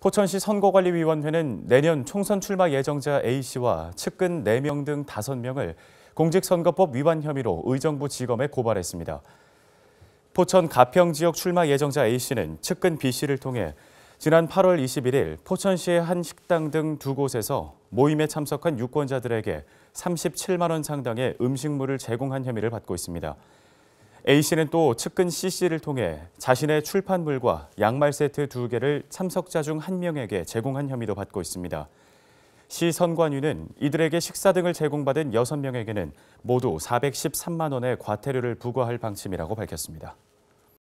포천시 선거관리위원회는 내년 총선 출마 예정자 A씨와 측근 4명 등 5명을 공직선거법 위반 혐의로 의정부 지검에 고발했습니다. 포천 가평 지역 출마 예정자 A씨는 측근 B씨를 통해 지난 8월 21일 포천시의 한 식당 등 두 곳에서 모임에 참석한 유권자들에게 37만 원 상당의 음식물을 제공한 혐의를 받고 있습니다. A씨는 또 측근 C씨를 통해 자신의 출판물과 양말 세트 두개를 참석자 중 한 명에게 제공한 혐의도 받고 있습니다. 시 선관위는 이들에게 식사 등을 제공받은 6명에게는 모두 413만 원의 과태료를 부과할 방침이라고 밝혔습니다.